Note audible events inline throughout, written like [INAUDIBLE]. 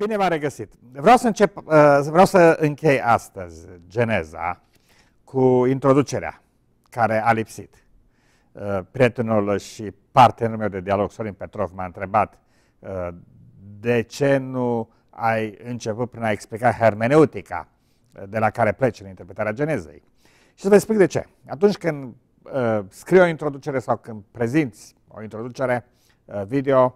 Bine v-am regăsit. Vreau să, încep, uh, vreau să închei astăzi geneza cu introducerea care a lipsit. Uh, prietenul și partenerul meu de dialog, Sorin Petrov, m-a întrebat uh, de ce nu ai început prin a explica hermeneutica de la care pleci în interpretarea genezei. Și să vă explic de ce. Atunci când scrii o introducere sau când prezinți o introducere video,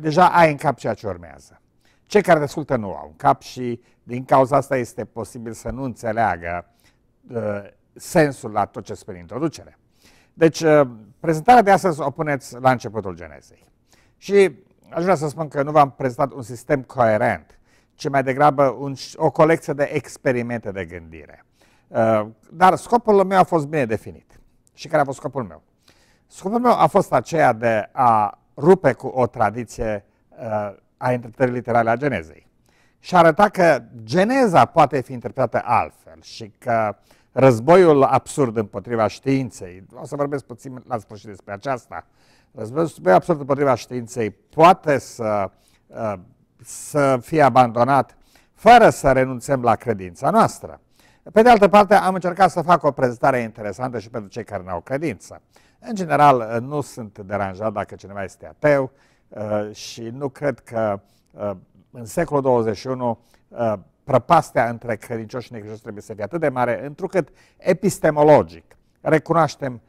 deja ai în cap ceea ce urmează cei care ascultă nu au cap și din cauza asta este posibil să nu înțeleagă uh, sensul la tot ce spune introducere. Deci, uh, prezentarea de astăzi o puneți la începutul genezei. Și aș vrea să spun că nu v-am prezentat un sistem coerent, ci mai degrabă un, o colecție de experimente de gândire. Uh, dar scopul meu a fost bine definit. Și care a fost scopul meu? Scopul meu a fost aceea de a rupe cu o tradiție uh, a interpretării literale a genezei. Și arăta că geneza poate fi interpretată altfel și că războiul absurd împotriva științei, o să vorbesc puțin la sfârșit despre aceasta, războiul absurd împotriva științei poate să, uh, să fie abandonat fără să renunțăm la credința noastră. Pe de altă parte, am încercat să fac o prezentare interesantă și pentru cei care nu au credință. În general, nu sunt deranjat dacă cineva este ateu, Uh, și nu cred că uh, în secolul 21 uh, prăpastea între credincioși și necredincioși trebuie să fie atât de mare, întrucât epistemologic recunoaștem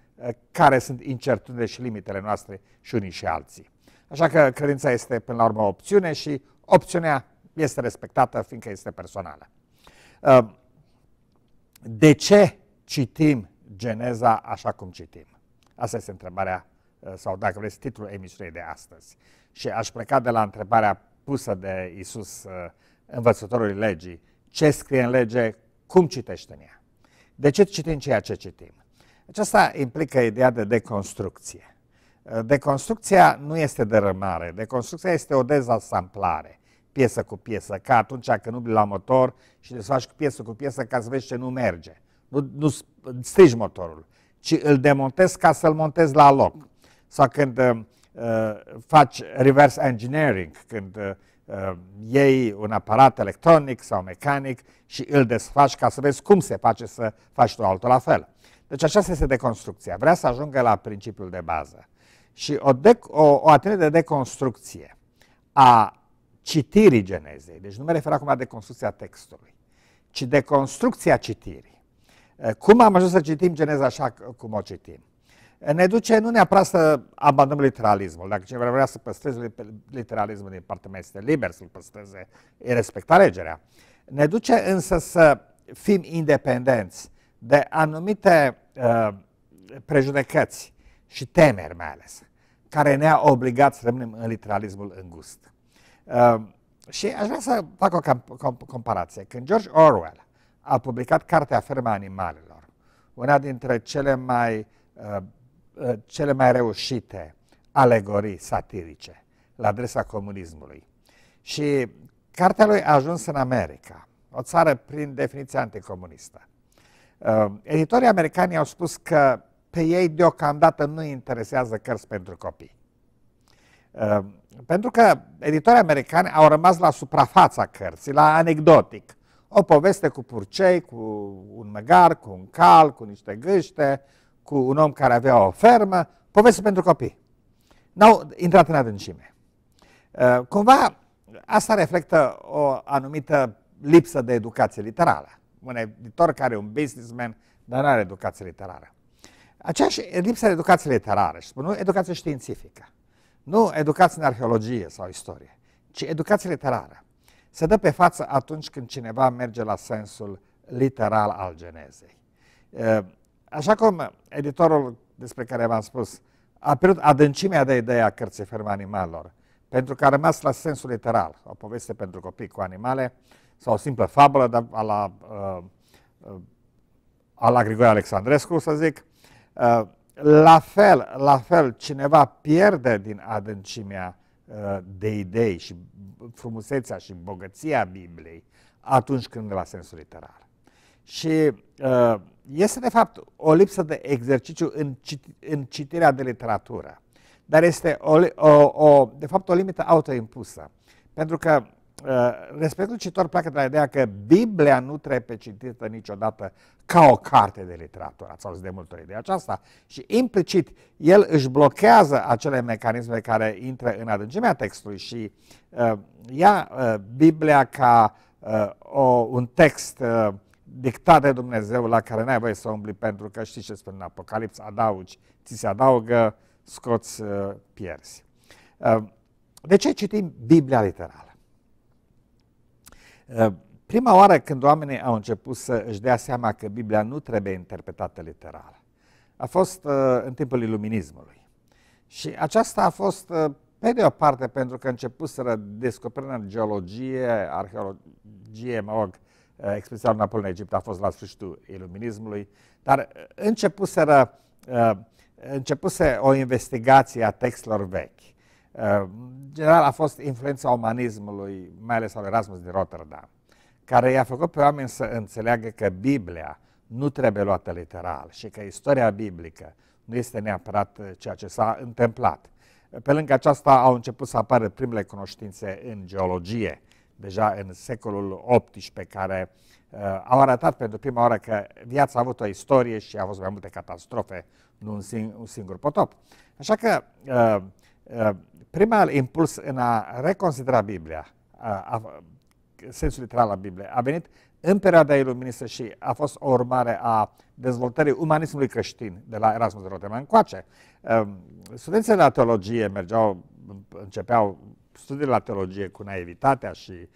care sunt incertitudinile și limitele noastre și unii și alții. Așa că credința este până la urmă o opțiune și opțiunea este respectată fiindcă este personală. De ce citim Geneza așa cum citim? Asta este întrebarea Uh, sau dacă vreți, titlul emisiunii de astăzi. Și aș pleca de la întrebarea pusă de Isus uh, învățătorului legii. Ce scrie în lege? Cum citește în ea? De ce citim ceea ce citim? Aceasta implică ideea de deconstrucție. Uh, deconstrucția nu este rămare, deconstrucția este o dezasamplare, piesă cu piesă, ca atunci când nu la motor și desfaci piesă cu piesă ca să vezi ce nu merge. Nu, nu strigi motorul, ci îl demontezi ca să-l montezi la loc sau când uh, faci reverse engineering, când uh, iei un aparat electronic sau mecanic și îl desfaci ca să vezi cum se face să faci tu altul la fel. Deci aceasta este deconstrucția. Vrea să ajungă la principiul de bază. Și o, de, o, o atenție de deconstrucție a citirii genezei, deci nu mă refer acum la deconstrucția textului, ci deconstrucția citirii. Uh, cum am ajuns să citim geneza așa cum o citim? ne duce nu neapărat să abandonăm literalismul. Dacă cineva vrea să păstreze literalismul din partea mea, este liber să-l păstreze, e respecta legerea. Ne duce însă să fim independenți de anumite uh, prejudecăți și temeri mai ales, care ne-a obligat să rămânem în literalismul îngust. Uh, și aș vrea să fac o comparație. Când George Orwell a publicat Cartea Ferma Animalelor, una dintre cele mai uh, Uh, cele mai reușite alegorii satirice la adresa comunismului. Și cartea lui a ajuns în America, o țară prin definiție anticomunistă. Uh, editorii americani au spus că pe ei deocamdată nu interesează cărți pentru copii. Uh, pentru că editorii americani au rămas la suprafața cărții, la anecdotic. O poveste cu purcei, cu un măgar, cu un cal, cu niște gâște, cu un om care avea o fermă, poveste pentru copii. N-au intrat în adâncime. Uh, cumva asta reflectă o anumită lipsă de educație literară. Un editor care e un businessman, dar nu are educație literară. Aceeași lipsă de educație literară, și spun, nu educație științifică, nu educație în arheologie sau istorie, ci educație literară. Se dă pe față atunci când cineva merge la sensul literal al genezei. Uh, Așa cum editorul despre care v-am spus a pierdut adâncimea de idee a cărții ferme animalelor, pentru că a rămas la sensul literal, o poveste pentru copii cu animale sau o simplă fabulă de, a la, uh, uh, a la Grigore Alexandrescu, să zic. Uh, la fel, la fel, cineva pierde din adâncimea de idei și frumusețea și bogăția Bibliei atunci când la sensul literal. Și este de fapt o lipsă de exercițiu în, cit în citirea de literatură, dar este o, o, o, de fapt o limită autoimpusă. Pentru că ă, respectul citor pleacă de la ideea că Biblia nu trebuie citită niciodată ca o carte de literatură. Ați auzit de multe ori ideea aceasta. Și implicit el își blochează acele mecanisme care intră în adâncimea textului și uh, ia uh, Biblia ca uh, o, un text uh, dictat de Dumnezeu la care n-ai voie să umbli pentru că știi ce spune în Apocalipsă, adaugi, ți se adaugă, scoți, uh, pierzi. Uh, de ce citim Biblia literală? Uh, prima oară când oamenii au început să își dea seama că Biblia nu trebuie interpretată literal, a fost în timpul iluminismului. Și aceasta a fost, pe de o parte, pentru că începuseră descoperirea în geologie, arheologie, mă rog, Eh, expresia lui Napoleon în Egipt a fost la sfârșitul iluminismului, dar eh, începuseră, eh, începuse o investigație a textelor vechi. General a fost influența umanismului, mai ales al Erasmus din Rotterdam, care i-a făcut pe oameni să înțeleagă că Biblia nu trebuie luată literal și că istoria biblică nu este neapărat ceea ce s-a întâmplat. Pe lângă aceasta au început să apară primele cunoștințe în geologie, deja în secolul XVIII, care uh, au arătat pentru prima oară că viața a avut o istorie și a fost mai multe catastrofe, nu un, sing un singur potop. Așa că uh, uh, primul impuls în a reconsidera Biblia, uh, a, sensul literal al Bibliei, a venit în perioada iluministă și a fost o urmare a dezvoltării umanismului creștin de la Erasmus de Rotterdam încoace. Uh, studenții de la teologie mergeau, începeau studii la teologie cu naivitatea și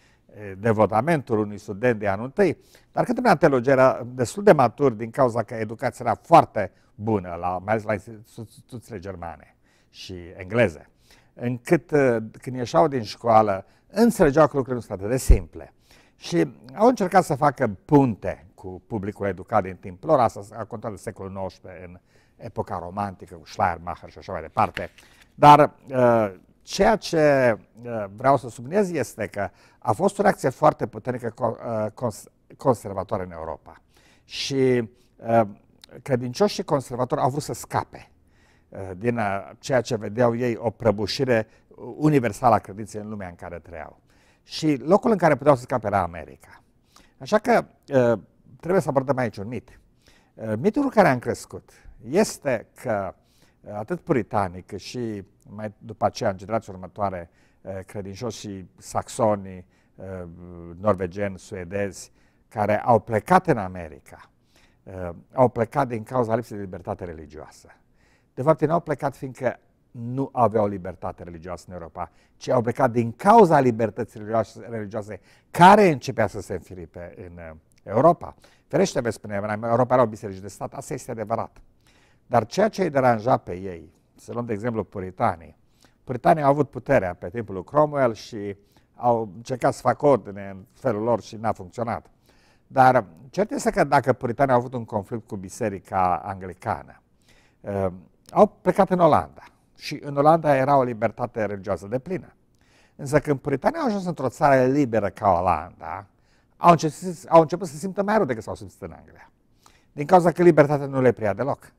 devotamentul unui student de anul întâi, dar cât în teologie era destul de matur din cauza că educația era foarte bună, la, mai ales la instituțiile germane și engleze, încât când ieșeau din școală, înțelegeau că lucrurile nu sunt atât de simple. Și au încercat să facă punte cu publicul educat din timpul lor, asta a contat de secolul XIX în epoca romantică, cu Schleiermacher și așa mai departe, dar uh, Ceea ce uh, vreau să subliniez este că a fost o reacție foarte puternică uh, conservatoare în Europa. Și uh, credincioșii conservatori au vrut să scape din ceea ce vedeau ei o prăbușire universală a credinței în lumea în care trăiau. Și locul în care puteau să scape era America. Așa că trebuie să abordăm aici un mit. Mitul care am crescut este că atât cât și mai după aceea, în generația următoare, eh, credincioșii saxoni, eh, norvegeni, suedezi, care au plecat în America, eh, au plecat din cauza lipsei de libertate religioasă. De fapt, ei nu au plecat fiindcă nu aveau libertate religioasă în Europa, ci au plecat din cauza libertății religioase, care începea să se înfiripe în Europa. Ferește, vei spune, în Europa era o biserică de stat, asta este adevărat. Dar ceea ce îi deranja pe ei, să luăm de exemplu puritanii, puritanii au avut puterea pe timpul lui Cromwell și au încercat să facă ordine în felul lor și n-a funcționat. Dar cert este că dacă puritanii au avut un conflict cu biserica anglicană, uh, au plecat în Olanda și în Olanda era o libertate religioasă de plină. Însă când puritanii au ajuns într-o țară liberă ca Olanda, au început, au început să se simtă mai rău decât s-au simțit în Anglia. Din cauza că libertatea nu le pria deloc.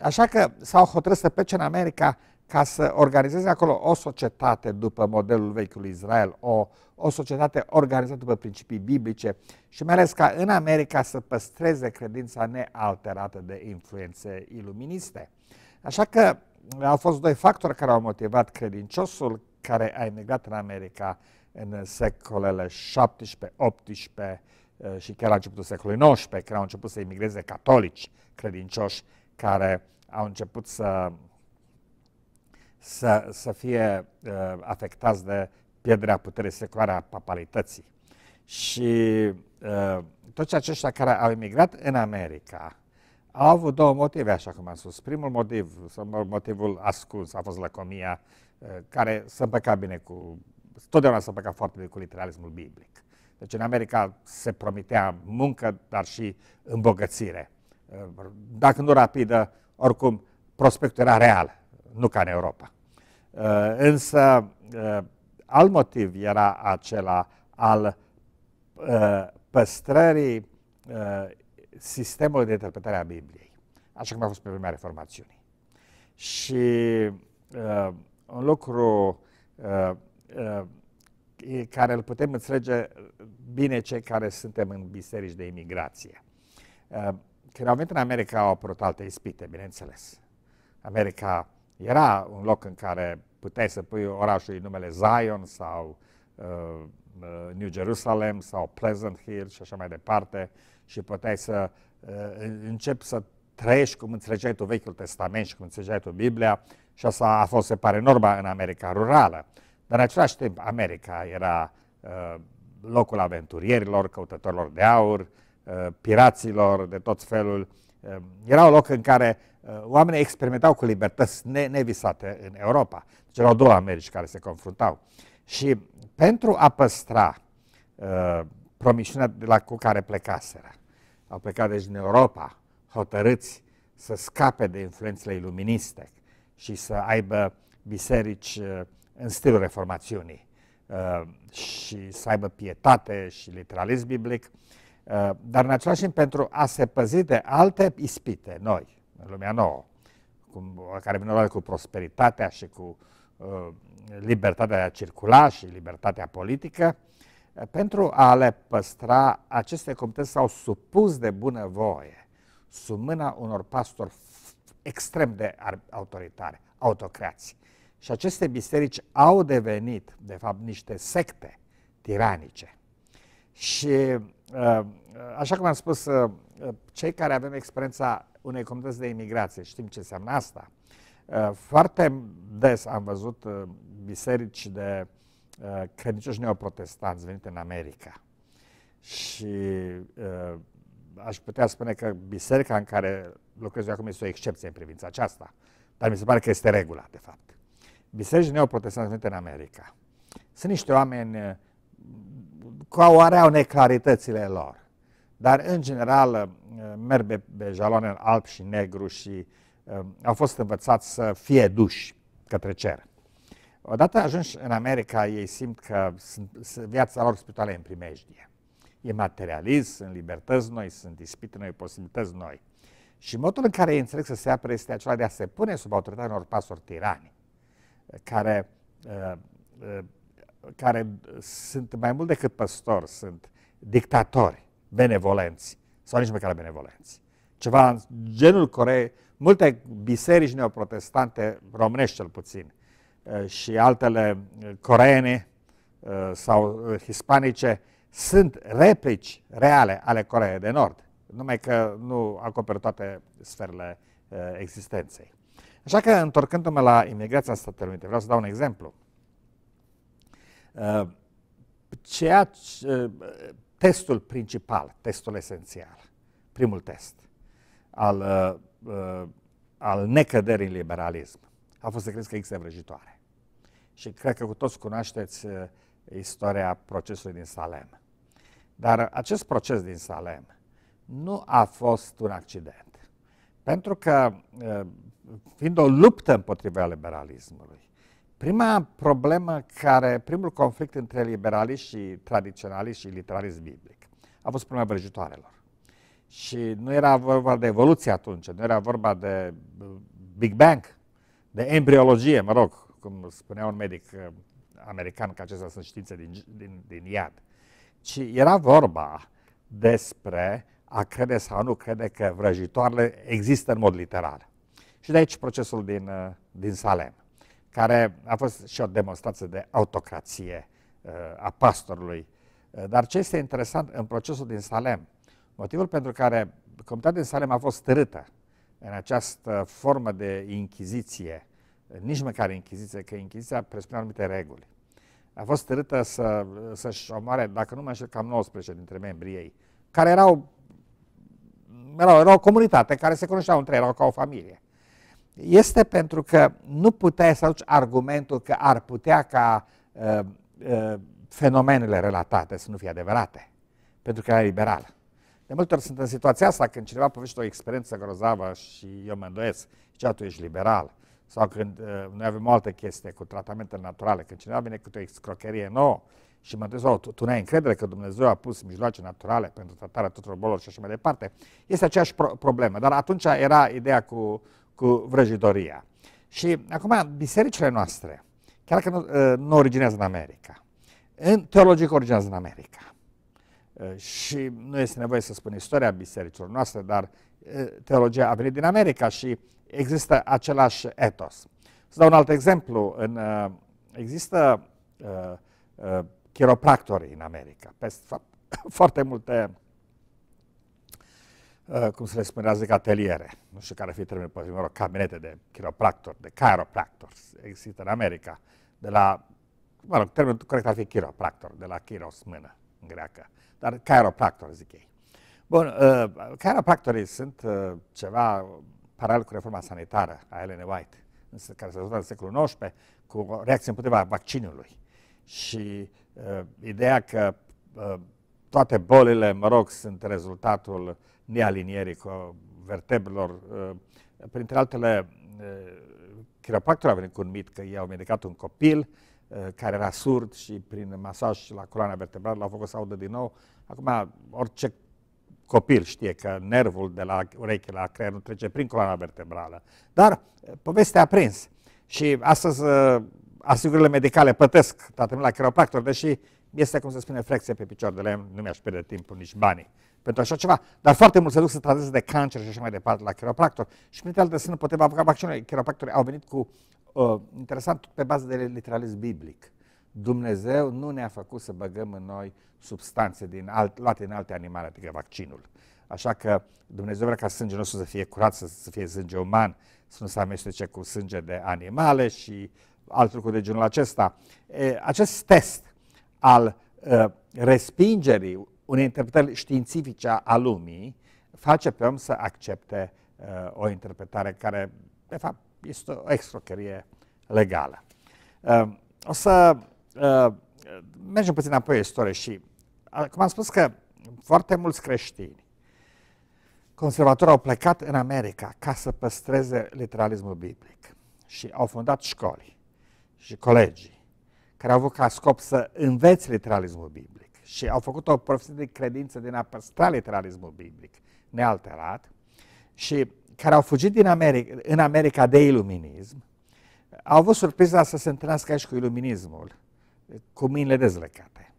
Așa că s-au hotărât să plece în America ca să organizeze acolo o societate după modelul vechiului Israel, o, o societate organizată după principii biblice și mai ales ca în America să păstreze credința nealterată de influențe iluministe. Așa că au fost doi factori care au motivat credinciosul care a emigrat în America în secolele 17, 18 eh, și chiar la începutul secolului 19, când au început să emigreze catolici credincioși care au început să, să, să fie uh, afectați de pierderea puterii secoare a papalității. Și uh, toți aceștia care au emigrat în America au avut două motive, așa cum am spus. Primul motiv, motivul ascuns, a fost lăcomia, uh, care se împăca bine cu, totdeauna se împăca foarte bine cu literalismul biblic. Deci în America se promitea muncă, dar și îmbogățire. Eh, dacă nu rapidă, oricum prospectul era real, nu ca în Europa. Eh, însă eh, alt motiv era acela al păstrării sistemului de interpretare a Bibliei, așa cum a fost pe vremea Reformațiunii. Și un lucru care îl putem înțelege bine cei care suntem în biserici de imigrație când au venit în America au apărut alte ispite, bineînțeles. America era un loc în care puteai să pui orașul numele Zion sau uh, uh, New Jerusalem sau Pleasant Hill și așa mai departe și puteai să uh, începi să trăiești cum înțelegeai tu Vechiul Testament și cum înțelegeai tu Biblia și asta a fost, se pare, norma în America rurală. Dar în același timp America era uh, locul aventurierilor, căutătorilor de aur, uh, Uh, piraților, de tot felul. Uh, era un loc în care uh, oamenii experimentau cu libertăți ne nevisate în Europa. Deci erau două Americi care se confruntau. Și pentru a păstra uh, promisiunea de la cu care plecaseră, au plecat deci în Europa, hotărâți să scape de influențele iluministe și să aibă biserici uh, în stilul reformațiunii uh, și să aibă pietate și literalism biblic, uh, Eh, dar în același timp pentru a se păzi de alte ispite noi, în lumea nouă, cu, care vin cu prosperitatea și cu uh, libertatea de a circula și libertatea politică, eh, pentru a le păstra, aceste comități s-au supus de bunăvoie sub mâna unor pastori extrem de autoritare, autocrați. Și aceste biserici au devenit, de fapt, niște secte tiranice. Și uh, așa cum am spus, uh, cei care avem experiența unei comunități de imigrație, știm ce înseamnă asta. Uh, foarte des am văzut biserici de credincioși neoprotestanți venite în America. Și aș putea spune că biserica în care lucrez eu acum este o excepție în privința aceasta. Dar mi se pare că este regula, de fapt. Biserici neoprotestanți venite în America. Sunt niște oameni oare au neclaritățile lor. Dar, în general, uh, merg pe, pe jaloane în alb și negru și uh, au fost învățați să fie duși către cer. Odată ajuns în America, ei simt că sunt, viața lor spirituală e în primejdie. E materialism, sunt libertăți noi, sunt dispite noi, posibilități noi. Și modul în care ei înțeleg să se apere este acela de a se pune sub autoritatea unor pasori tirani, care uh, uh, care sunt mai mult decât păstori, sunt dictatori benevolenți sau nici măcar benevolenți. Ceva în genul Coreei, multe biserici neoprotestante, românești cel puțin, eh, și altele eh, coreene eh, sau hispanice, sunt replici reale ale Coreei de Nord, numai că nu acoperă toate sferele existenței. Așa că, întorcându-mă la imigrația Statelor Unite, vreau să dau un exemplu. Ceea uh, ce, uh, testul principal, testul esențial, primul test al, uh, al necăderii în liberalism a fost să crezi că există vrăjitoare. Și cred că cu toți cunoașteți istoria procesului din Salem. Dar acest proces din Salem nu a fost un accident. Pentru că, fiind o luptă împotriva liberalismului, Prima problemă care, primul conflict între liberalii și tradiționali și literalism biblic a fost problema vrăjitoarelor. Și nu era vorba de evoluție atunci, nu era vorba de uh, Big Bang, de embriologie, mă rog, cum spunea un medic uh, american că acestea sunt științe din, din, din iad, ci era vorba despre a crede sau nu crede că vrăjitoarele există în mod literar. Și de aici procesul din, uh, din Salem care a fost și o demonstrație de autocrație uh, a pastorului. Uh, dar ce este interesant în procesul din Salem, motivul pentru care comunitatea din Salem a fost târâtă în această formă de inchiziție, uh, nici măcar inchiziție, că inchiziția presupune anumite reguli. A fost târâtă să, să-și omoare, dacă nu mai știu, cam 19 dintre membrii ei, care erau, erau, erau o comunitate, care se cunoșteau între ei, erau ca o familie este pentru că nu puteai să aduci argumentul că ar putea ca uh, uh, fenomenele relatate să nu fie adevărate, pentru că era liberal. De multe ori sunt în situația asta când cineva povestește o experiență grozavă și eu mă îndoiesc, zicea tu ești liberal. Sau când uh, noi avem o altă chestie cu tratamentele naturale, când cineva vine cu o excrocherie nouă și mă întreb, tu, tu n-ai încredere că Dumnezeu a pus mijloace naturale pentru tratarea tuturor bolilor și așa mai departe. Este aceeași pro- problemă, dar atunci era ideea cu uh, cu vrăjitoria. Și acum, bisericile noastre, chiar că nu, ă, nu originează în America, în teologic originează în America. Ă, și nu este nevoie să spun istoria bisericilor noastre, dar ă, teologia a venit din America și există același etos. Să dau un alt exemplu. În, există uh, uh, chiropractorii în America, peste [COUGHS] foarte multe Uh, cum se le spunea, de ateliere, nu știu care fi termenul pe mă rog, cabinete de chiropractor, de chiropractor, există în America, de la, mă rog, termenul corect ar fi chiropractor, de la chiros, mână, în greacă, dar chiropractor zic ei. Bun, uh, chiropractorii sunt uh, ceva paralel cu reforma sanitară a Ellen White, care se dezvoltă în secolul XIX, cu o reacție împotriva vaccinului. Și uh, ideea că uh, toate bolile, mă rog, sunt rezultatul nealinierii cu vertebrelor. Uh, printre altele, uh, chiropractorul a venit cu un mit că i au medicat un copil uh, care era surd și prin masaj la coloana vertebrală l-au făcut să audă din nou. Acum, orice copil știe că nervul de la ureche la creier nu trece prin coloana vertebrală. Dar povestea a prins. Și astăzi asigurările medicale pătesc tratamentul la chiropractor, deși este, cum se spune, frecție pe picior de lemn, nu mi-aș pierde timpul nici banii pentru așa ceva. Dar foarte mulți se duc să trateze de cancer și așa mai departe la chiropractor. Și printre alte sunt împotriva vaccinului. Chiropractorii au venit cu, uh, interesant, pe bază de literalism biblic. Dumnezeu nu ne-a făcut să băgăm în noi substanțe din alt, luate în alte animale, adică vaccinul. Așa că Dumnezeu vrea ca sângele nostru să fie curat, să, să fie sânge uman, să nu se amestece cu sânge de animale și alt lucru de genul acesta. E, acest test al uh, respingerii unei interpretări științifice a lumii face pe om să accepte uh, o interpretare care, de fapt, este o excrocherie legală. Uh, o să uh, mergem puțin apoi în istorie și, cum am spus că foarte mulți creștini conservatori au plecat în America ca să păstreze literalismul biblic și au fondat școli și colegii care au avut ca scop să înveți literalismul biblic și au făcut o profesie de credință din a păstra literalismul biblic nealterat și care au fugit din America, în America de iluminism, au avut surpriza să se întâlnească aici cu iluminismul, cu minile dezlecate.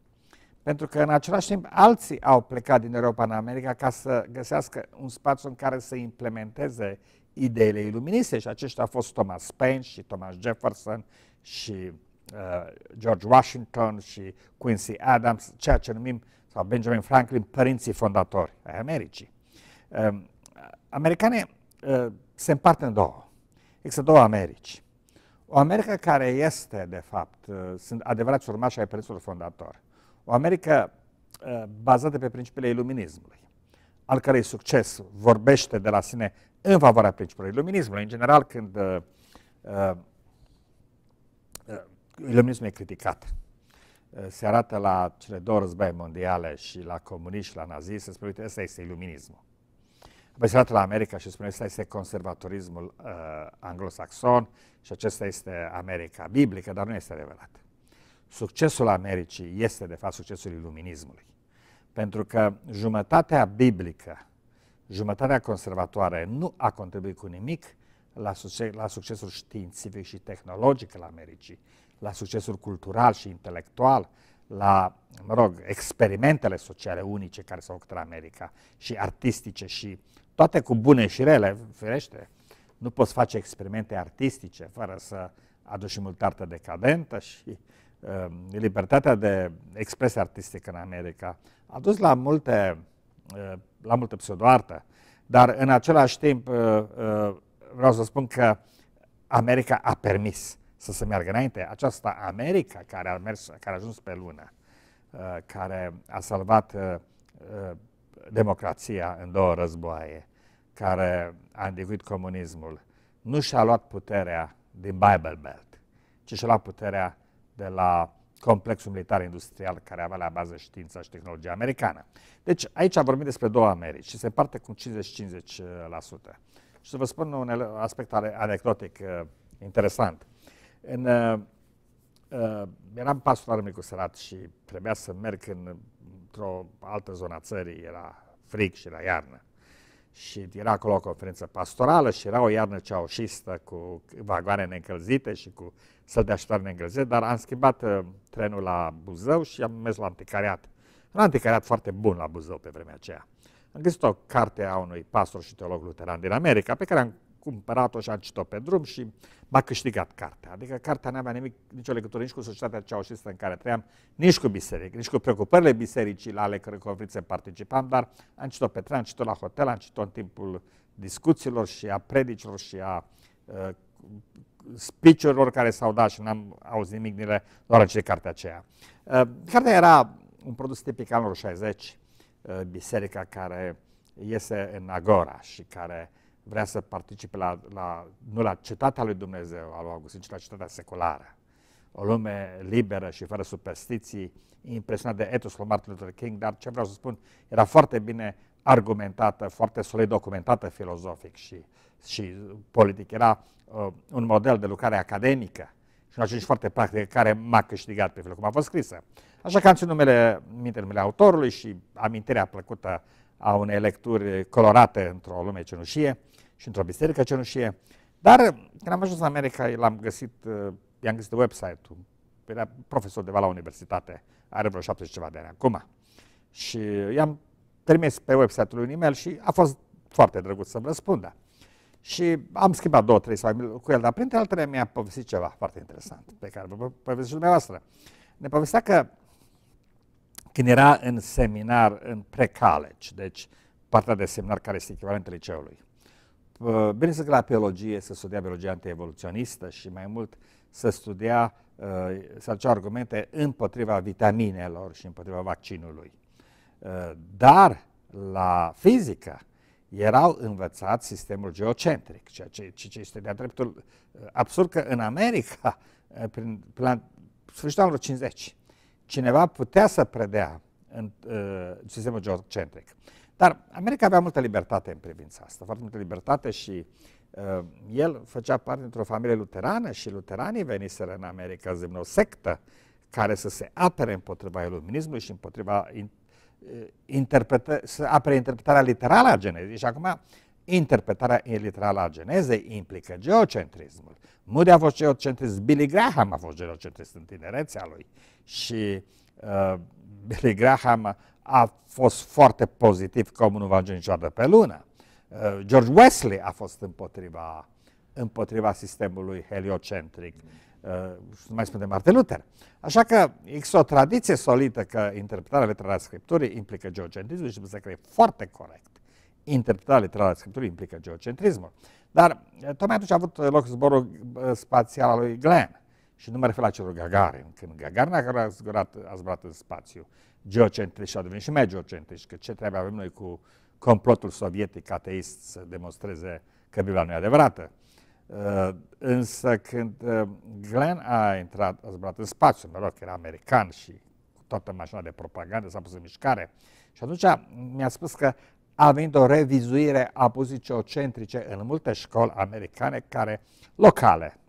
Pentru că în același timp alții au plecat din Europa în America ca să găsească un spațiu în care să implementeze ideile iluministe și aceștia au fost Thomas Paine și Thomas Jefferson și Uh, George Washington și Quincy Adams, ceea ce numim, sau Benjamin Franklin, părinții fondatori ai Americii. Um, americane uh, se împart în două. Există două Americi. O America care este, de fapt, uh, sunt adevărați urmași ai părinților fondatori. O America bazată pe principiile iluminismului, al cărei succes vorbește de la sine în favoarea principiului iluminismului. În general, când iluminismul e criticat. Uh, se arată la cele două războaie mondiale și la comuniști și la naziști, se spune, uite, ăsta este iluminismul. Apoi se arată la America și spune, ăsta este conservatorismul uh, anglosaxon și acesta este America biblică, dar nu este adevărat. Succesul Americii este, de fapt, succesul iluminismului. Pentru că jumătatea biblică, jumătatea conservatoare nu a contribuit cu nimic la, succes, la succesul științific și tehnologic al Americii, la succesul cultural și intelectual, la, mă rog, experimentele sociale unice care s-au făcut în America și artistice și toate cu bune și rele, firește. Nu poți face experimente artistice fără să aduci multă artă decadentă și uh, libertatea de expresie artistică în America a dus la multe, uh, la multă pseudoartă, dar în același timp uh, uh, vreau să spun că America a permis să se meargă înainte. Aceasta America care a, mers, care a ajuns pe lună, uh, care a salvat uh, uh, democrația în două războaie, care a îndivuit comunismul, nu și-a luat puterea din Bible Belt, ci și-a luat puterea de la complexul militar-industrial care avea la bază știința și tehnologia americană. Deci aici am vorbit despre două Americi și se parte cu 50-50%. Și să vă spun un aspect anecdotic interesant. În, uh, uh eram pasul armei cu sărat și trebuia să merg în, într-o altă zonă a țării, era fric și era iarnă. Și era acolo o conferință pastorală și era o iarnă ceaușistă cu vagoane neîncălzite și cu săl de așteptare neîncălzite, dar am schimbat uh, trenul la Buzău și am mers la anticariat. Un anticariat foarte bun la Buzău pe vremea aceea. Am găsit o carte a unui pastor și teolog luteran din America, pe care am cumpărat-o și a citit-o pe drum și m-a câștigat cartea. Adică cartea n-avea nimic, nicio legătură nici cu societatea ceaușistă în care trăiam, nici cu biserică, nici cu preocupările bisericii la ale căror conferințe participam, dar am citit-o pe tren, am citit-o la hotel, am citit-o în timpul discuțiilor și a predicilor și a uh, speech-urilor care s-au dat și n-am auzit nimic din ele, doar în citit cartea aceea. Uh, cartea era un produs tipic anilor 60, uh, biserica care iese în Agora și care vrea să participe la, la, nu la cetatea lui Dumnezeu al lui Augustin, ci la cetatea seculară. O lume liberă și fără superstiții, impresionat de etosul Martin Luther King, dar ce vreau să spun, era foarte bine argumentată, foarte solid documentată filozofic și, și politic. Era uh, un model de lucrare academică și în același foarte practică care m-a câștigat pe felul cum a fost scrisă. Așa că am ținut numele, minte numele autorului și amintirea plăcută a unei lecturi colorate într-o lume cenușie și într-o biserică cenușie. Dar când am ajuns în America, l-am găsit, uh, i-am găsit website-ul. Era profesor de la universitate, are vreo 70 ceva de ani acum. Și i-am trimis pe website-ul un e-mail și a fost foarte drăguț să-mi răspundă. Și am schimbat două, trei sau cu el, dar printre altele mi-a povestit ceva foarte interesant, pe care vă povestesc și dumneavoastră. Ne povestea că când era în seminar, în pre-college, deci partea de seminar care este echivalentul liceului, Uh, bine să la biologie se studia biologia antievoluționistă și mai mult se studia, uh, să aducea argumente împotriva vitaminelor și împotriva vaccinului. Uh, dar la fizică erau învățați sistemul geocentric, ceea ce, ce este de-a dreptul absurd că în America, prin, prin sfârșitul anului 50, cineva putea să predea în uh, sistemul geocentric. Dar America avea multă libertate în privința asta, foarte multă libertate și uh, el făcea parte dintr-o familie luterană și luteranii veniseră în America zic, o sectă care să se apere împotriva iluminismului și împotriva in, uh, interpretă, să apere interpretarea literală a genezei. Și acum interpretarea literală a genezei implică geocentrismul. Moody a fost geocentrist, Billy Graham a fost geocentrist în tinerețea lui și uh, Billy Graham a fost foarte pozitiv că omul nu va ajunge niciodată pe lună. Uh, George Wesley a fost împotriva, împotriva sistemului heliocentric. Mm. Uh, nu mai spune Martin Luther. Așa că există o tradiție solidă că interpretarea literară a Scripturii implică geocentrismul și să că e foarte corect. Interpretarea literară a Scripturii implică geocentrismul. Dar uh, tocmai atunci a avut loc zborul spațial al lui Glenn. Și nu mă refer la celor Gagarin, când Gagarin a zburat, a zburat în spațiu geocentriști și au devenit și mai geocentriști, că ce treabă avem noi cu complotul sovietic ateist să demonstreze că Biblia nu e adevărată. Uh, însă când uh, Glenn a intrat, a zburat în spațiu, mă rog, că era american și cu toată mașina de propagandă s-a pus în mișcare. Și atunci mi-a spus că a venit o revizuire a poziției centrice în multe școli americane care, locale,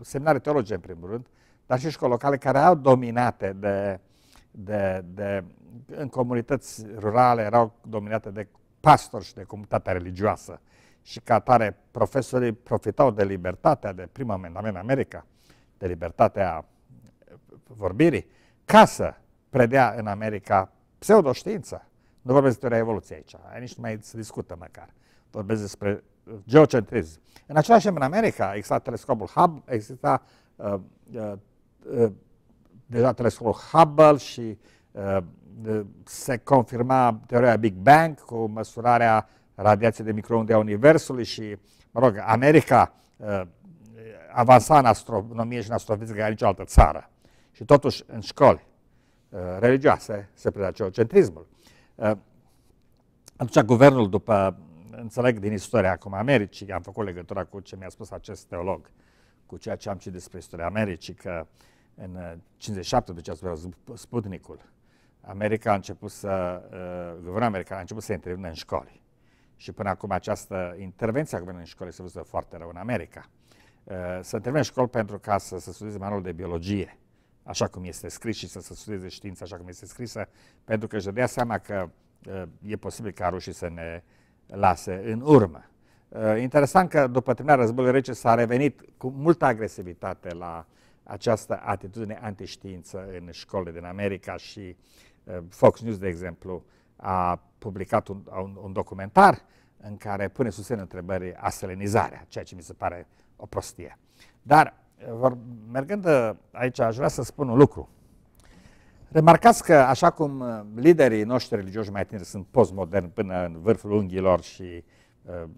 seminare teologice în primul rând, dar și școli locale care au dominate de de, de, în comunități rurale erau dominate de pastori și de comunitatea religioasă. Și ca atare profesorii profitau de libertatea de prim amendament în America, de libertatea vorbirii, ca să predea în America pseudoștiință. Nu vorbesc despre revoluție aici, aici nici nu mai se discută măcar. Vorbesc despre geocentrism. În același timp, în America exista telescopul Hubble, exista uh, uh, uh, deja telesurul Hubble și uh, uh, se confirma teoria Big Bang cu măsurarea radiației de microunde a Universului și, mă rog, America uh, avansa în astronomie și în astrofizică ca nicio altă țară. Și totuși, în școli religioase se predea geocentrismul. Atunci, guvernul, după, înțeleg din istoria acum Americii, am făcut legătura cu ce mi-a spus acest teolog, cu ceea ce am citit despre istoria Americii, că uh, în 57, uh, deci ați vrea Sputnicul, America a început să, uh, guvernul american a început să intervină în școli. Și până acum această intervenție a guvernului în școli se văzut foarte rău în America. Uh, să intervină în școli pentru ca să, să studieze manualul de biologie, așa cum este scris și să, să studieze știința așa cum este scrisă, pentru că își dădea seama că e posibil ca rușii să ne lase în urmă. Interesant că după terminarea războiului rece s-a revenit cu multă agresivitate la uh, această atitudine antiștiință în școlile din America și uh, Fox News, de exemplu, a publicat un, un, un documentar în care pune sus în întrebări aselenizarea, ceea ce mi se pare o prostie. Dar, uh, vor, mergând uh, aici, aș vrea să spun un lucru. Remarcați că, așa cum liderii noștri religioși mai tineri sunt postmoderni până în vârful unghiilor și uh,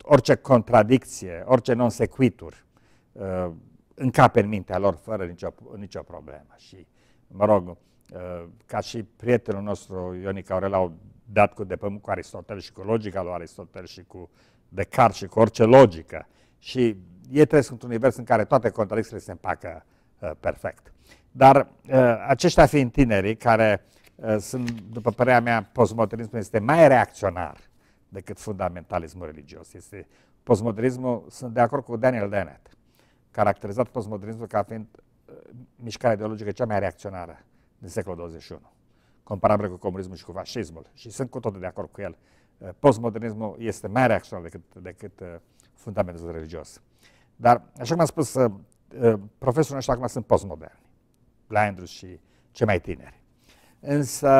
orice contradicție, orice non sequitur uh, încape în mintea lor fără nicio, nicio problemă. Și, mă rog, uh, ca și prietenul nostru Ionic Aurel au dat cu de pământ cu Aristotel și cu logica lui Aristotel și cu Descartes și cu orice logică. Și ei trăiesc într-un univers în care toate contradicțiile se împacă uh, perfect. Dar uh, aceștia fiind tinerii care uh, sunt, după părerea mea, postmodernismul este mai reacționar decât fundamentalismul religios. Este postmodernismul, sunt de acord cu Daniel Dennett caracterizat postmodernismul ca fiind uh, mișcarea ideologică cea mai reacționară din secolul 21, comparabil cu comunismul și cu fascismul. Și sunt cu totul de acord cu el. Uh, postmodernismul este mai reacționar decât, decât uh, fundamentul religios. Dar, așa cum am spus, uh, uh, profesorii noștri acum sunt postmoderni, Blindrus și cei mai tineri. Însă,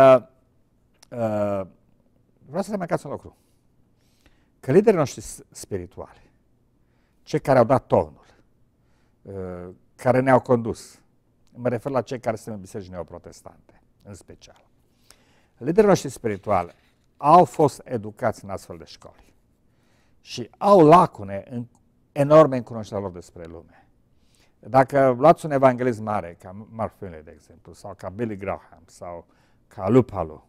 uh, vreau să remarcați un lucru. Că liderii noștri spirituali, cei care au dat tonul, Uh, care ne-au condus. Mă refer la cei care sunt în biserici neoprotestante, în special. Liderii noștri spirituale au fost educați în astfel de școli și au lacune în, enorme în cunoștința lor despre lume. Dacă luați un evanghelist mare, ca Mark Finley, de exemplu, sau ca Billy Graham, sau ca Lupalu,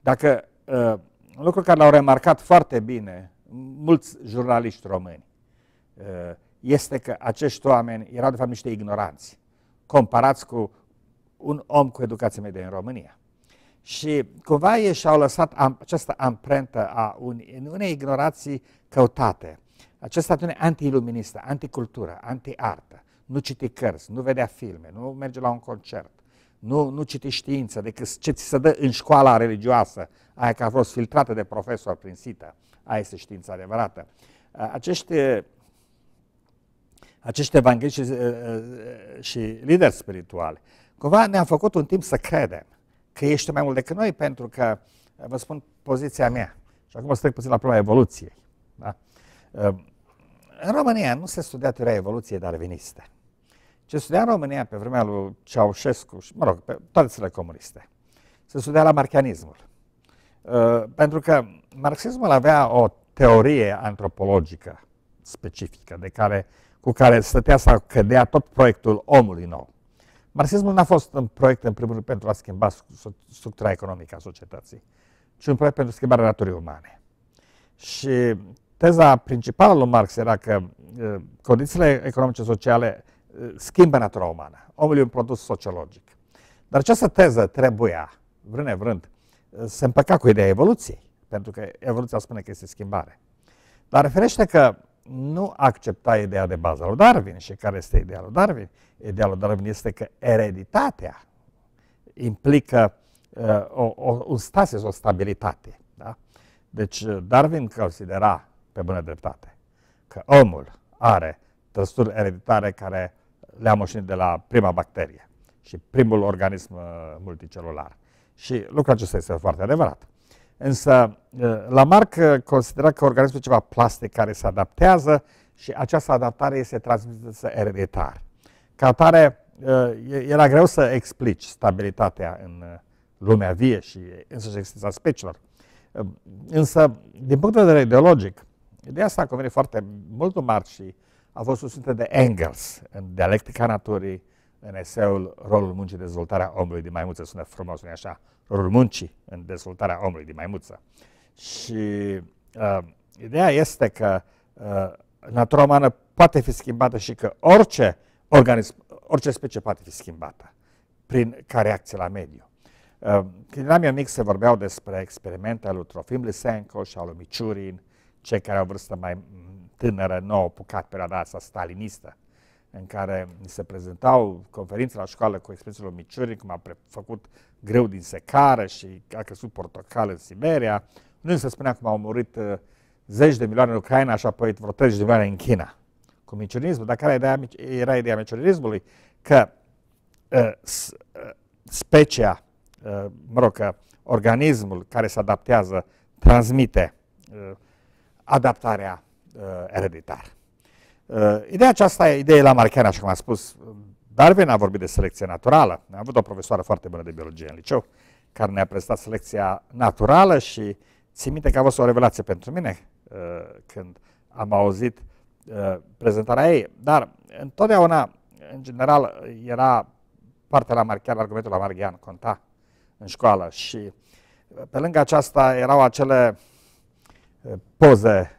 dacă uh, lucruri care l-au remarcat foarte bine mulți jurnaliști români, uh, este că acești oameni erau de fapt niște ignoranți, comparați cu un om cu educație medie în România. Și cumva ei și-au lăsat am, această amprentă a unei, unei ignorații căutate, această atitudine antiluministă, anticultură, antiartă, nu citi cărți, nu vedea filme, nu merge la un concert, nu, nu citi știință decât ce ți se dă în școala religioasă, aia care a fost filtrată de profesor prin sită, aia este știința adevărată. Acești acești evanghelici și, eh, eh, și lideri spirituali, cumva ne-a făcut un timp să credem că ești mai mult decât noi, pentru că, eh, vă spun poziția mea, și acum o să trec puțin la problema evoluției. Da? În România nu se studia teoria evoluției darwiniste. Ce studia în România pe vremea lui Ceaușescu și, mă rog, pe toate țările comuniste, se studia la marchianismul. Pentru că marxismul avea o teorie antropologică specifică de care, cu care stătea sau cădea tot proiectul omului nou. Marxismul n-a fost un proiect, în primul rând, pentru a schimba structura economică a societății, ci un proiect pentru schimbarea naturii umane. Și teza principală lui Marx era că uh, condițiile economice sociale uh, schimbă natura umană. Omul e un produs sociologic. Dar această teză trebuia, vrând nevrând, uh, se împăca cu ideea evoluției, pentru că evoluția spune că este schimbare. Dar referește că nu accepta ideea de bază a lui Darwin. Și care este ideea lui Darwin? Ideea lui Darwin este că ereditatea implică uh, o, o, un stasis, o stabilitate. Da? Deci uh, Darwin considera pe bună dreptate că omul are trăsuri ereditare care le-a moșnit de la prima bacterie și primul organism uh, multicelular. Și lucrul acesta este foarte adevărat. Însă uh, Lamarck uh, considera că organismul e ceva plastic care se adaptează și această adaptare este transmisă ereditar. Ca atare, uh, era greu să explici stabilitatea în lumea vie și însăși existența speciilor. Însă, din punct de vedere ideologic, ideea asta a convenit foarte mult mari și a fost susținută de Engels în Dialectica Naturii, în eseul Rolul muncii de dezvoltarea omului din mai multe sună frumos, nu așa, rolul muncii în dezvoltarea omului din maimuță. Și uh, ideea este că uh, natura umană poate fi schimbată și că orice organism, orice specie poate fi schimbată prin ca reacție la mediu. Uh, când eram eu mic se vorbeau despre experimentele lui Trofim Lisenko și al lui Miciurin, cei care au vârstă mai tânără, nu au apucat perioada asta stalinistă în care se prezentau conferințe la școală cu experiențele miciuri, cum a făcut greu din secară și a crescut portocal în Siberia. Nu se spunea cum au murit uh, zeci de milioane în Ucraina și apoi vreo 30 de milioane în China cu miciunismul. Dar care era, ideea miciunismului? Că uh, uh, specia, mă rog, că organismul care se adaptează transmite adaptarea ereditară. Uh, ideea aceasta, ideea la Marchean, așa cum am spus, Darwin a vorbit de selecție naturală. Am avut o profesoară foarte bună de biologie în liceu, care ne-a prezentat selecția naturală și țin minte că a fost o revelație pentru mine uh, când am auzit uh, prezentarea ei. Dar întotdeauna, în general, era partea la Marchean, argumentul la Marchean conta în școală și pe lângă aceasta erau acele poze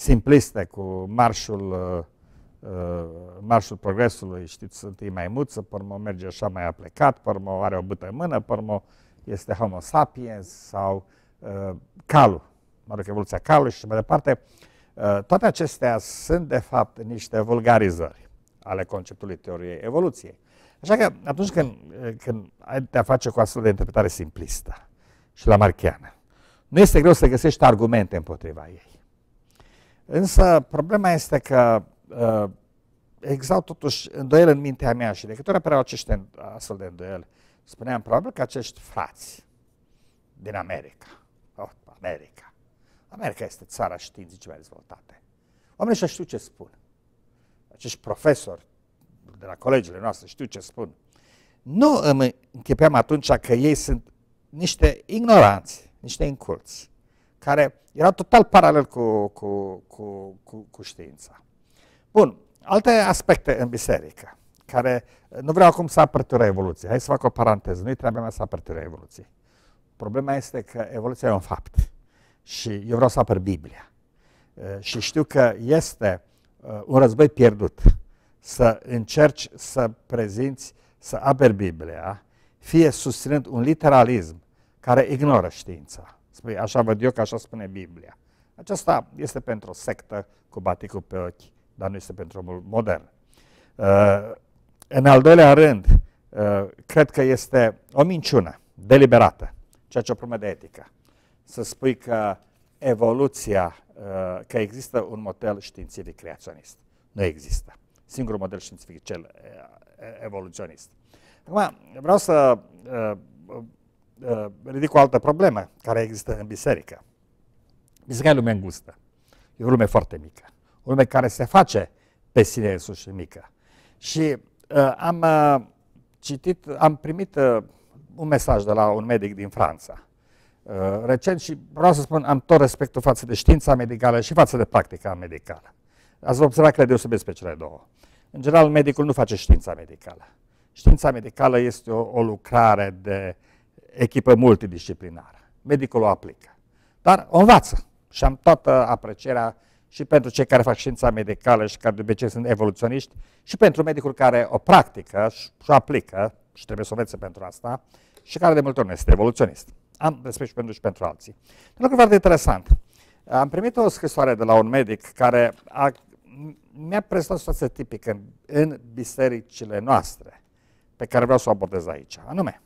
simpliste cu marșul, uh, uh, marșul progresului, știți, sunt ei mai muță, pormo merge așa mai aplecat, pormo are o bâtă în mână, pormo este homo sapiens sau uh, calul, mă rog, evoluția calului și mai departe. Toate acestea sunt, de fapt, niște vulgarizări ale conceptului teoriei evoluției. Așa că atunci când, când ai de-a face cu astfel de interpretare simplistă și la marchiană, nu este greu să găsești argumente împotriva ei. Însă problema este că uh, exact totuși îndoiel în mintea mea și de câte ori apăreau acești astfel de îndoieli, spuneam probabil că acești frați din America, oh, America, America este țara științei mai dezvoltate. Oamenii și știu ce spun. Acești profesori de la colegiile noastre știu ce spun. Nu îmi închipeam atunci că ei sunt niște ignoranți, niște inculți, care era total paralel cu, cu, cu, cu, cu știința. Bun, alte aspecte în biserică, care eh, nu vreau acum să apărtură evoluția. Hai să fac o paranteză, nu-i treaba mea să apărtură evoluția. Problema este că evoluția e un fapt și eu vreau să apăr Biblia. Eh, și știu că este eh, un război pierdut să încerci să prezinți, să aperi Biblia, fie susținând un literalism care ignoră știința Spui, așa văd eu că așa spune Biblia. Aceasta este pentru o sectă cu baticul pe ochi, dar nu este pentru omul modern. Uh, în al doilea rând, uh, cred că este o minciună deliberată, ceea ce o problemă de etică. Să spui că evoluția, uh, că există un model științific creaționist. Nu există. Singurul model științific, cel uh, evoluționist. Acum, vreau să uh, Uh, ridic o altă problemă care există în biserică. Biserica e lume îngustă. E o lume foarte mică. O lume care se face pe sine însuși mică. Și uh, am uh, citit, am primit uh, un mesaj de la un medic din Franța uh, recent și vreau să spun, am tot respectul față de știința medicală și față de practica medicală. Ați observat că le deosebesc pe cele două. În general, medicul nu face știința medicală. Știința medicală este o, o lucrare de uh, echipă multidisciplinară. Medicul o aplică. Dar o învață. Și am toată aprecierea și pentru cei care fac știința medicală și care de obicei sunt evoluționiști și pentru medicul care o practică și o aplică și trebuie să o învețe pentru asta și care de multe ori este evoluționist. Am respect și pentru și pentru alții. Un lucru foarte interesant. Am primit o scrisoare de la un medic care a, mi-a prezentat o situație tipică în, în bisericile noastre pe care vreau să o abordez aici. Anume,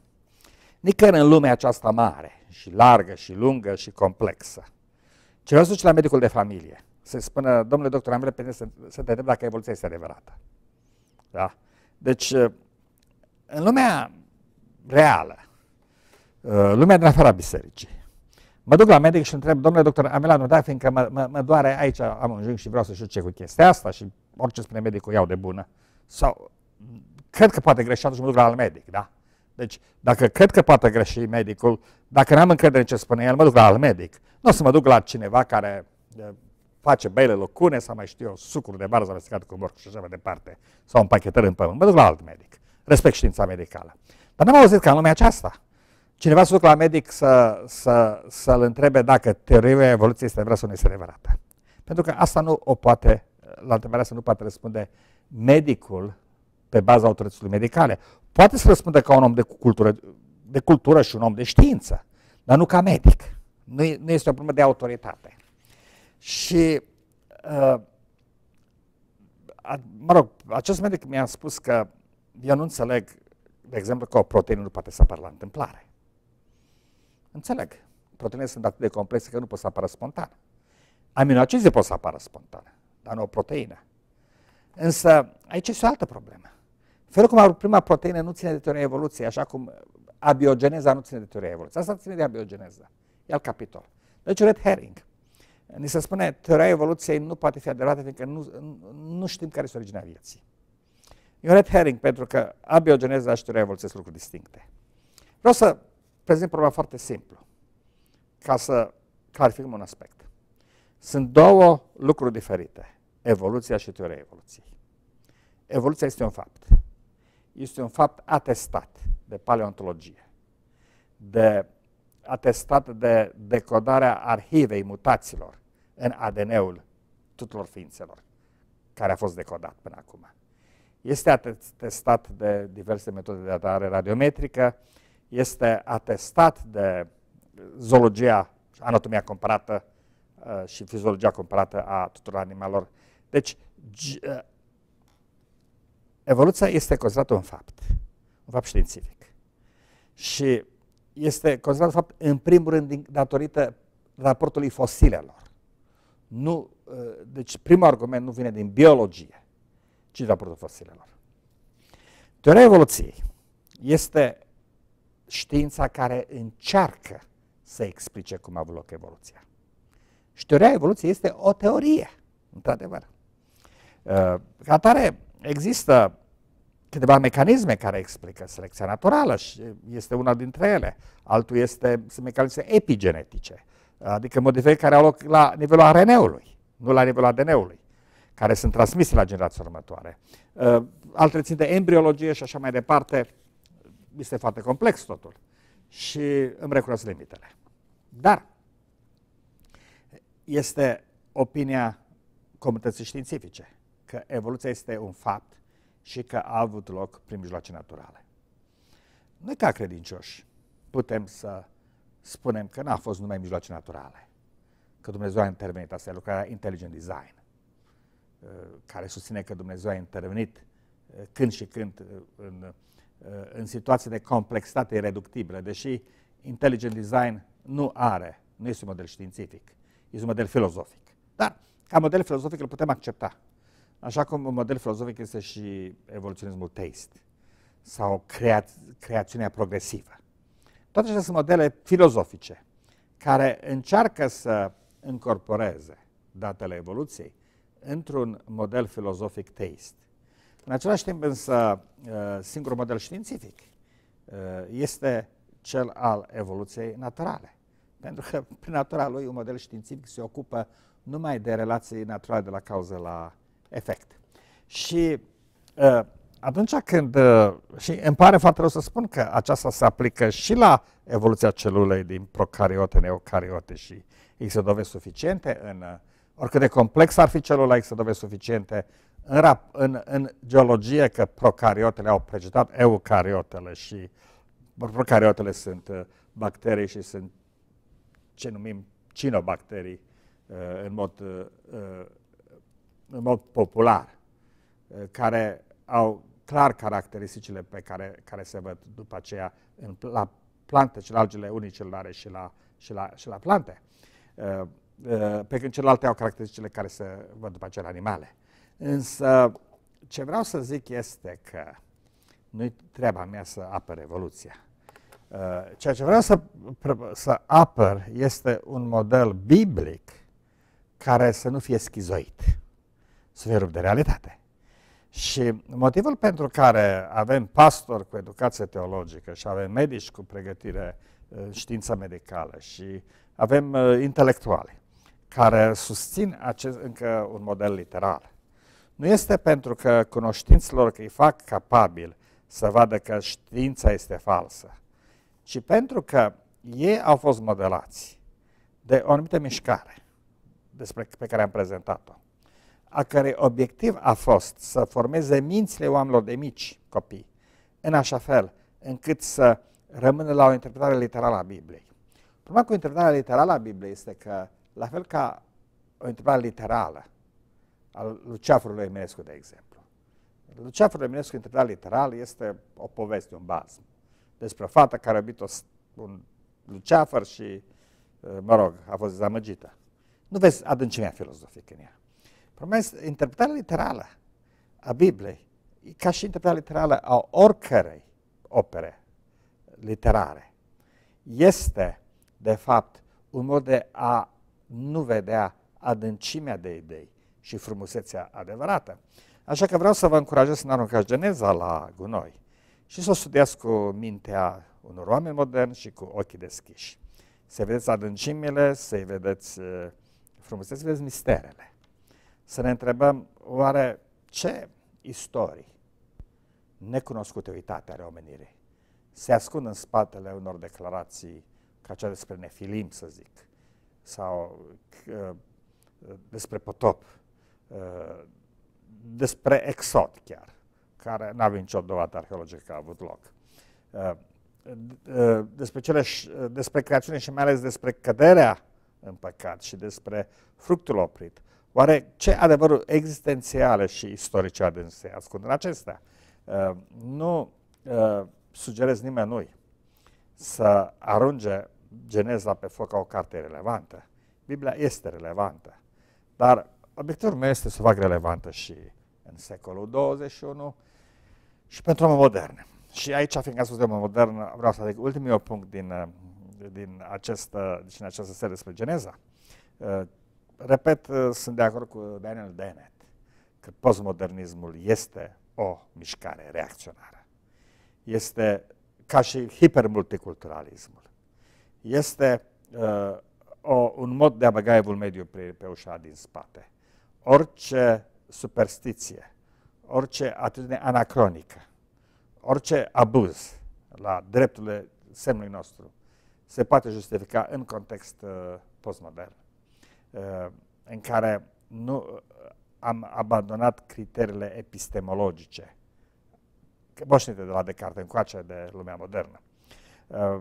nicăieri în lumea aceasta mare și largă și lungă și complexă. Ce vreau să la medicul de familie, să spună, domnule doctor, am repede să, să te întreb dacă evoluția este adevărată. Da? Deci, uh, în lumea reală, uh, lumea din afara bisericii, mă duc la medic și întreb, domnule doctor, am la da, fiindcă mă, mă, mă doare aici, am un jung și vreau să știu ce cu chestia asta și orice spune medicul iau de bună. Sau, cred că poate greșeală și mă duc la alt medic, da? Deci, dacă cred că poate greși medicul, dacă n-am încredere în ce spune el, mă duc la alt medic. Nu o să mă duc la cineva care eh, face bele locune sau mai știu eu, sucuri de varză amestecat cu borc și așa mai departe, sau un împachetări în pământ. Mă duc la alt medic. Respect știința medicală. Dar n-am auzit ca în lumea aceasta. Cineva să duc la medic să, să, să-l întrebe dacă teoria evoluției este adevărată sau nu este adevărată. Pentru că asta nu o poate, la întrebarea să nu poate răspunde medicul pe baza autorităților medicale. Poate să răspundă ca un om de cultură, de cultură și un om de știință, dar nu ca medic. Nu, nu este o problemă de autoritate. Și, uh, a, mă rog, acest medic mi-a spus că eu nu înțeleg, de exemplu, că o proteină nu poate să apară la întâmplare. Înțeleg. Proteinele sunt atât de complexe că nu pot să apară spontan. Aminoacizi pot să apară spontan, dar nu o proteină. Însă aici este o altă problemă. Felul cum prima proteină nu ține de teoria evoluției, așa cum abiogeneza nu ține de teoria evoluției. Asta ține de abiogeneza. E al capitol. Deci red herring. Ni se spune teoria evoluției nu poate fi adevărată fiindcă nu, nu știm care este originea vieții. E un red herring pentru că abiogeneza și teoria evoluției sunt lucruri distincte. Vreau să prezint problema foarte simplu ca să clarificăm un aspect. Sunt două lucruri diferite, evoluția și teoria evoluției. Evoluția este un fapt este un fapt atestat de paleontologie, de atestat de decodarea arhivei mutațiilor în ADN-ul tuturor ființelor care a fost decodat până acum. Este atestat de diverse metode de datare radiometrică, este atestat de zoologia, anatomia comparată uh, și fiziologia comparată a tuturor animalelor. Deci uh, Evoluția este considerată un fapt, un fapt științific. Și este considerat fapt, în primul rând, din, datorită raportului fosilelor. Nu, ă, deci primul argument nu vine din biologie, ci din raportul fosilelor. Teoria evoluției este știința care încearcă să explice cum a avut loc evoluția. Și teoria evoluției este o teorie, într-adevăr. Ă, ca atare, Există câteva mecanisme care explică selecția naturală și este una dintre ele. Altul este sunt mecanisme epigenetice, adică modificări care au loc la nivelul ARN-ului, nu la nivelul ADN-ului, care sunt transmise la generația următoare. Uh, Alte țin de embriologie și așa mai departe. Este foarte complex totul și îmi recunosc limitele. Dar este opinia comunității științifice că evoluția este un fapt și că a avut loc prin mijloace naturale. Noi, ca credincioși, putem să spunem că n-a fost numai mijloace naturale, că Dumnezeu a intervenit. Asta e lucrarea Intelligent Design, uh, care susține că Dumnezeu a intervenit uh, când și când uh, în, în situații de complexitate ireductibilă, deși Intelligent Design nu are, nu este un model științific, este un model filozofic. Dar ca model filozofic îl putem accepta. Așa cum un model filozofic este și evoluționismul teist sau crea- creațiunea progresivă. Toate acestea sunt modele filozofice care încearcă să încorporeze datele evoluției într-un model filozofic teist. În același timp însă, uh, singurul model științific uh, este cel al evoluției naturale. Pentru că, prin natura lui, un model științific se ocupă numai de relații naturale de la cauză la efect. Și uh, atunci când, uh, și îmi pare foarte rău să spun că aceasta se aplică și la evoluția celulei din procariote, neocariote și exodove suficiente în, ă, oricât de complex ar fi celula, exodove suficiente în, rap, în, în geologie că procariotele au precedat eucariotele și procariotele sunt uh, bacterii și sunt ce numim cinobacterii uh, în mod uh, în mod popular, eh, care au clar caracteristicile pe care, care se văd după aceea în, la plante și la algele unicelulare și la, și la, și la plante, eh, eh, pe când celelalte au caracteristicile care se văd după aceea la animale. Însă, ce vreau să zic este că nu-i treaba mea să apăr evoluția. Ceea ce vreau să, să apăr este un model biblic care să nu fie schizoid să de realitate. Și motivul pentru care avem pastori cu educație teologică și avem medici cu pregătire uh, știință medicală și avem uh, intelectuali care susțin acest, încă un model literal. Nu este pentru că cunoștinților îi fac capabil să vadă că știința este falsă, ci pentru că ei au fost modelați de o anumită mișcare despre, pe care am prezentat-o a cărei obiectiv a fost să formeze mințile oamenilor de mici copii, în așa fel încât să rămână la o interpretare literală a Bibliei. Problema cu interpretarea literală a Bibliei este că, la fel ca o interpretare literală al Luceafrului Eminescu, de exemplu, Luceafrul Eminescu, interpretat literal, este o poveste, un bazm. despre o fată care a iubit o, un luceafăr și, mă rog, a fost dezamăgită. Nu vezi adâncimea filozofică în ea. Promesa, interpretarea literală a Bibliei ca și interpretarea literală a oricărei opere literare. Este, de fapt, un mod de a nu vedea adâncimea de idei și frumusețea adevărată. Așa că vreau să vă încurajez să nu aruncați geneza la gunoi și să o studiați cu mintea unor oameni moderni și cu ochii deschiși. Să vedeți adâncimile, să vedeți uh, frumusețe, să vedeți misterele să ne întrebăm oare ce istorii necunoscute uitate ale omenirii se ascund în spatele unor declarații ca cea despre Nefilim, să zic, sau uh, despre potop, uh, despre exot chiar, care n-a avut nicio dovadă arheologică că a avut loc. Uh, uh despre, cele, uh, despre creațiune și mai ales despre căderea în păcat și despre fructul oprit Oare ce adevărul existențiale și istorice adânci se ascund în acestea? Uh, nu uh, sugerez nimănui să arunce Geneza pe foc ca o carte relevantă. Biblia este relevantă, dar obiectivul meu este să o fac relevantă și în secolul 21 și pentru oameni modern. Și aici, fiindcă spus de modern, vreau să adic ultimul punct din, uh, din, acest, din această serie despre Geneza Repet, uh, sunt de acord cu Daniel Dennett că postmodernismul este o mișcare reacționară. Este ca și hipermulticulturalismul. Este uh, o, un mod de a băga evul mediu pe, pe ușa din spate. Orice superstiție, orice atitudine anacronică, orice abuz la drepturile semnului nostru se poate justifica în context uh, postmodern. Eh, în care nu eh, am abandonat criteriile epistemologice, moșnite de la Descartes încoace de lumea modernă. Eh,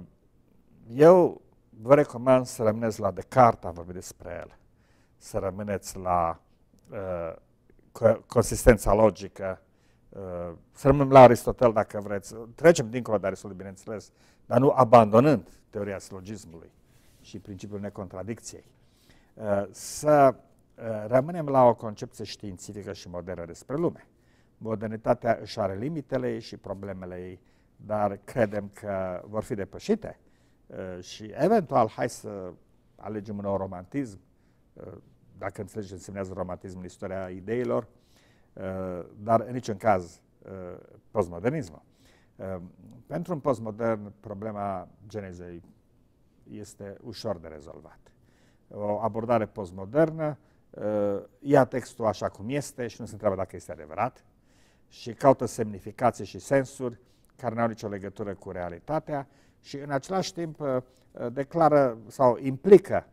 eu vă recomand să rămâneți la Descartes, am vorbit despre el, să rămâneți la uh, consistența logică, uh, să rămânem la Aristotel dacă vreți. Trecem dincolo de Aristotel, bineînțeles, dar nu abandonând teoria silogismului și principiul necontradicției. Uh, să uh, rămânem la o concepție științifică și modernă despre lume. Modernitatea își are limitele și problemele ei, dar credem că vor fi depășite uh, și eventual hai să alegem un romantism, dacă înțelegi ce însemnează romantism în istoria ideilor, dar în niciun caz postmodernismul. Pentru un postmodern, problema genezei este ușor de rezolvat o abordare postmodernă, uh, ia textul așa cum este și nu se întreabă dacă este adevărat și caută semnificații și sensuri care nu au nicio legătură cu realitatea și în același timp uh, declară sau implică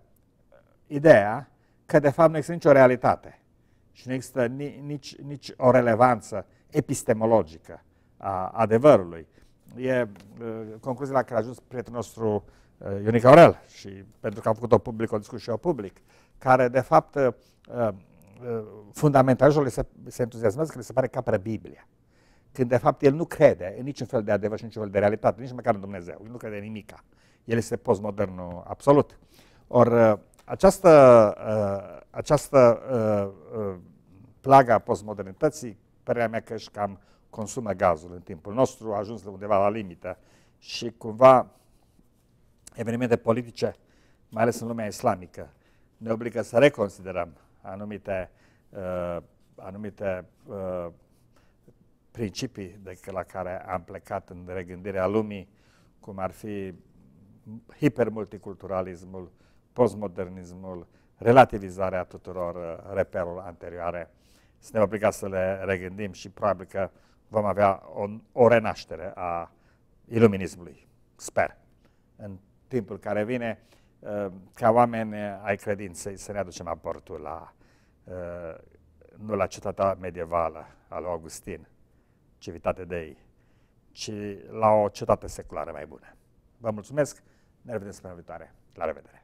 ideea că de fapt nu există nicio realitate și nu există nici, nici o relevanță epistemologică a adevărului. E uh, concluzia la care a ajuns prietenul nostru Uh, Ionica Aurel și pentru că am făcut-o public, o discut și eu public, care de fapt uh, uh, fundamentalul se, se entuziasmează că le se pare că apără Biblia. Când de fapt el nu crede în niciun fel de adevăr și niciun fel de realitate, nici măcar în Dumnezeu, nu crede în nimica. El este postmodernul absolut. Or această, această plaga postmodernității, părerea mea că își cam consumă gazul în timpul nostru, a ajuns undeva la limită și cumva evenimente politice, mai ales în lumea islamică, ne obligă să reconsiderăm anumite, uh, anumite uh, principii de la care am plecat în regândirea lumii, cum ar fi hipermulticulturalismul, postmodernismul, relativizarea tuturor uh, reperelor anterioare. Suntem obligați să le regândim și probabil că vom avea o, o renaștere a iluminismului. Sper. În timpul care vine, uh, ca oameni uh, ai credinței să ne aducem aportul la, uh, nu la cetatea medievală a lui Augustin, civitate de ei, ci la o cetate seculară mai bună. Vă mulțumesc, ne revedem săptămâna viitoare. La revedere!